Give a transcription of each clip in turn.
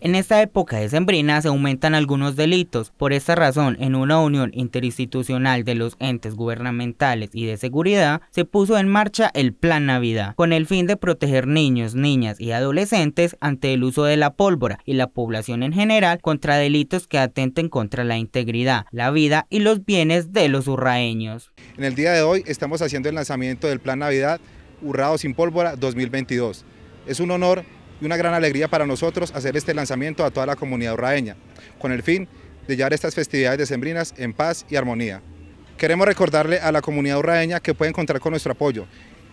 En esta época de sembrina se aumentan algunos delitos. Por esta razón, en una unión interinstitucional de los entes gubernamentales y de seguridad, se puso en marcha el Plan Navidad, con el fin de proteger niños, niñas y adolescentes ante el uso de la pólvora y la población en general contra delitos que atenten contra la integridad, la vida y los bienes de los urraeños. En el día de hoy estamos haciendo el lanzamiento del Plan Navidad Urrado sin Pólvora 2022. Es un honor y una gran alegría para nosotros hacer este lanzamiento a toda la comunidad urraeña, con el fin de llevar estas festividades decembrinas en paz y armonía. Queremos recordarle a la comunidad urraeña que pueden contar con nuestro apoyo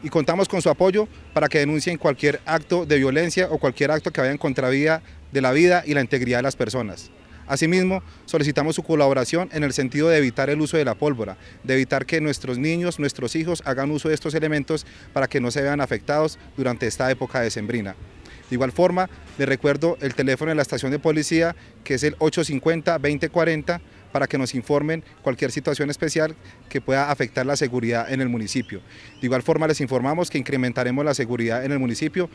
y contamos con su apoyo para que denuncien cualquier acto de violencia o cualquier acto que vaya en contravía de la vida y la integridad de las personas. Asimismo, solicitamos su colaboración en el sentido de evitar el uso de la pólvora, de evitar que nuestros niños, nuestros hijos hagan uso de estos elementos para que no se vean afectados durante esta época decembrina. De igual forma, les recuerdo el teléfono de la estación de policía, que es el 850-2040, para que nos informen cualquier situación especial que pueda afectar la seguridad en el municipio. De igual forma, les informamos que incrementaremos la seguridad en el municipio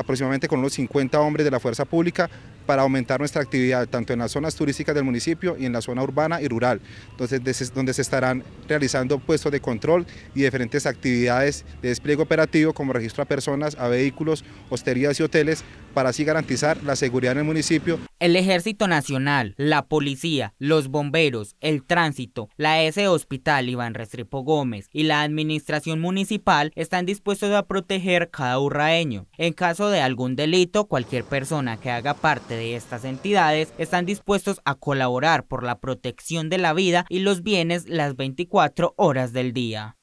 aproximadamente con unos 50 hombres de la fuerza pública para aumentar nuestra actividad tanto en las zonas turísticas del municipio y en la zona urbana y rural, entonces, donde se estarán realizando puestos de control y diferentes actividades de despliegue operativo como registro a personas, a vehículos, hosterías y hoteles para así garantizar la seguridad en el municipio el Ejército Nacional, la policía, los bomberos, el tránsito, la S Hospital Iván Restrepo Gómez y la administración municipal están dispuestos a proteger cada urraeño. En caso de algún delito, cualquier persona que haga parte de estas entidades están dispuestos a colaborar por la protección de la vida y los bienes las 24 horas del día.